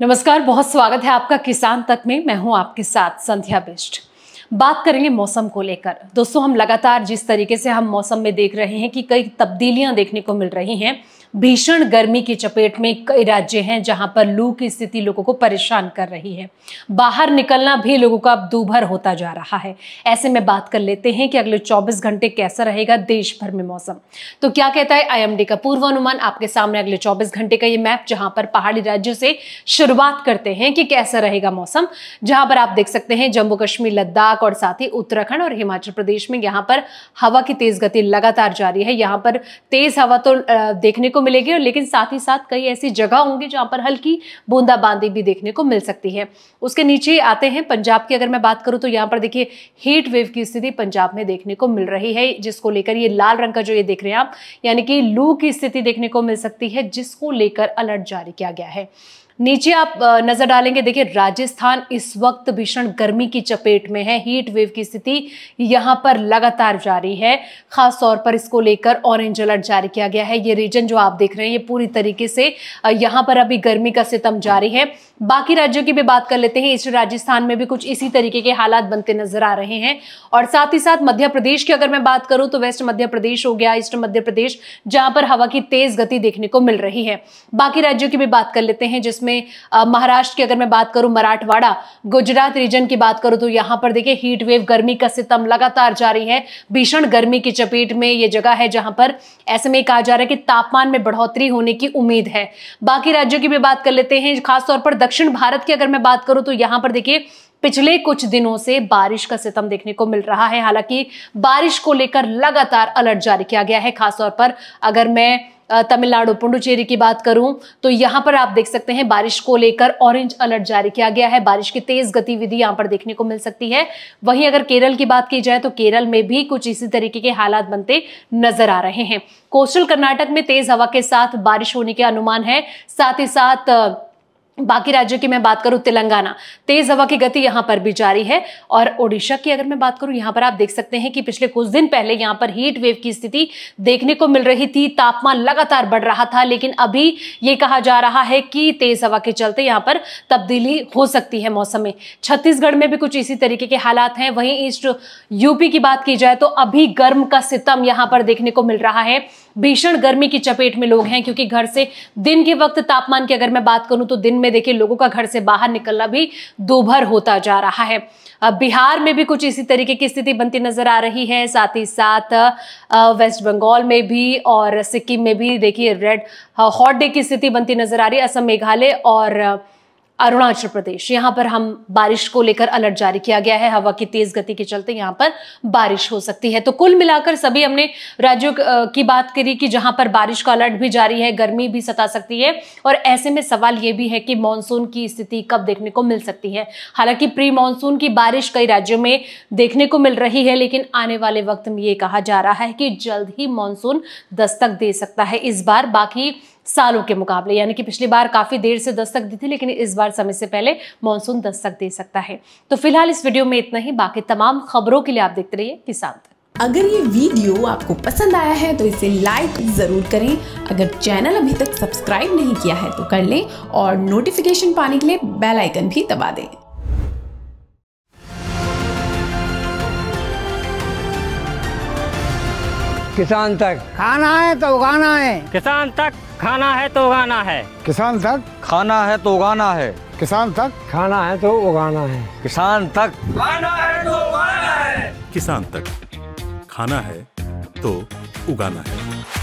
नमस्कार बहुत स्वागत है आपका किसान तक में मैं हूं आपके साथ संध्या बिष्ट बात करेंगे मौसम को लेकर दोस्तों हम लगातार जिस तरीके से हम मौसम में देख रहे हैं कि कई तब्दीलियां देखने को मिल रही हैं भीषण गर्मी की चपेट में कई राज्य हैं जहां पर लू की स्थिति लोगों को परेशान कर रही है बाहर निकलना भी लोगों का अब दूभर होता जा रहा है ऐसे में बात कर लेते हैं कि अगले 24 घंटे कैसा रहेगा देश भर में मौसम तो क्या कहता है आई का पूर्वानुमान आपके सामने अगले चौबीस घंटे का ये मैप जहां पर पहाड़ी राज्यों से शुरुआत करते हैं कि कैसा रहेगा मौसम जहां पर आप देख सकते हैं जम्मू कश्मीर लद्दाख और साथ ही उत्तराखंड और हिमाचल प्रदेश में यहां पर हवा की तेज गति लगातार जारी है यहां पर तेज हवा तो देखने को को मिलेगी और लेकिन साथ ही साथ कई ऐसी जगह होंगी जहां पर हल्की बूंदाबांदी भी देखने को मिल सकती है उसके नीचे आते हैं पंजाब की अगर मैं बात करूं तो यहाँ पर देखिए हीट वेव की स्थिति पंजाब में देखने को मिल रही है जिसको लेकर ये लाल रंग का जो ये देख रहे हैं आप यानी कि लू की स्थिति देखने को मिल सकती है जिसको लेकर अलर्ट जारी किया गया है नीचे आप नज़र डालेंगे देखिए राजस्थान इस वक्त भीषण गर्मी की चपेट में है हीट वेव की स्थिति यहां पर लगातार जारी है खास तौर पर इसको लेकर ऑरेंज अलर्ट जारी किया गया है ये रीजन जो आप देख रहे हैं ये पूरी तरीके से यहाँ पर अभी गर्मी का सितम जारी है बाकी राज्यों की भी बात कर लेते हैं इस राजस्थान में भी कुछ इसी तरीके के हालात बनते नजर आ रहे हैं और साथ ही साथ मध्य प्रदेश की अगर मैं बात करूं तो वेस्ट मध्य प्रदेश हो गया ईस्ट मध्य प्रदेश जहां पर हवा की तेज गति देखने को मिल रही है बाकी राज्यों की भी बात कर लेते हैं जिसमें जिसमें महाराष्ट्र की अगर मैं बात करूं मराठवाड़ा गुजरात रीजन की बात करूं तो यहां पर देखिए हीट वेव गर्मी का सितम लगातार जारी है भीषण गर्मी की चपेट में ये जगह है जहां पर ऐसे में कहा जा रहा है कि तापमान में बढ़ोतरी होने की उम्मीद है बाकी राज्यों की भी बात कर लेते हैं खासतौर पर दक्षिण भारत की अगर मैं बात करूं तो यहां पर देखिए पिछले कुछ दिनों से बारिश का सितम देखने को मिल रहा है हालांकि बारिश को लेकर लगातार अलर्ट जारी किया गया है खासतौर पर अगर मैं तमिलनाडु पुडुचेरी की बात करूं तो यहां पर आप देख सकते हैं बारिश को लेकर ऑरेंज अलर्ट जारी किया गया है बारिश की तेज गतिविधि यहां पर देखने को मिल सकती है वहीं अगर केरल की बात की जाए तो केरल में भी कुछ इसी तरीके के हालात बनते नजर आ रहे हैं कोस्टल कर्नाटक में तेज हवा के साथ बारिश होने के अनुमान है साथ ही साथ बाकी राज्यों की मैं बात करूं तेलंगाना तेज हवा की गति यहां पर भी जारी है और ओडिशा की अगर मैं बात करूं यहाँ पर आप देख सकते हैं कि पिछले कुछ दिन पहले यहाँ पर हीट वेव की स्थिति देखने को मिल रही थी तापमान लगातार बढ़ रहा था लेकिन अभी ये कहा जा रहा है कि तेज हवा के चलते यहाँ पर तब्दीली हो सकती है मौसम में छत्तीसगढ़ में भी कुछ इसी तरीके के हालात हैं वहीं ईस्ट यूपी की बात की जाए तो अभी गर्म का सितम यहाँ पर देखने को मिल रहा है भीषण गर्मी की चपेट में लोग हैं क्योंकि घर से दिन के वक्त तापमान की अगर मैं बात करूं तो दिन में देखिए लोगों का घर से बाहर निकलना भी दोभर होता जा रहा है बिहार में भी कुछ इसी तरीके की स्थिति बनती नजर आ रही है साथ ही साथ वेस्ट बंगाल में भी और सिक्किम में भी देखिए रेड हॉट डे की स्थिति बनती नजर आ रही है असम मेघालय और अरुणाचल प्रदेश यहाँ पर हम बारिश को लेकर अलर्ट जारी किया गया है हवा की तेज गति के चलते यहाँ पर बारिश हो सकती है तो कुल मिलाकर सभी हमने राज्यों की बात करी कि जहां पर बारिश का अलर्ट भी जारी है गर्मी भी सता सकती है और ऐसे में सवाल ये भी है कि मानसून की स्थिति कब देखने को मिल सकती है हालांकि प्री मानसून की बारिश कई राज्यों में देखने को मिल रही है लेकिन आने वाले वक्त में ये कहा जा रहा है कि जल्द ही मानसून दस्तक दे सकता है इस बार बाकी सालों के मुकाबले यानी कि पिछली बार काफ़ी देर से दस्तक दी थी लेकिन इस बार समय से पहले मानसून दस्तक दे सकता है तो फिलहाल इस वीडियो में इतना ही बाकी तमाम खबरों के लिए आप देखते रहिए किसान अगर ये वीडियो आपको पसंद आया है तो इसे लाइक ज़रूर करें अगर चैनल अभी तक सब्सक्राइब नहीं किया है तो कर लें और नोटिफिकेशन पाने के लिए बेल आइकन भी दबा दें किसान तक खाना है तो उगाना है किसान तक खाना है तो उगाना है किसान तक खाना है तो उगाना है किसान तक खाना है तो उगाना है किसान तक खाना है तो उगाना है किसान तक खाना है तो उगाना है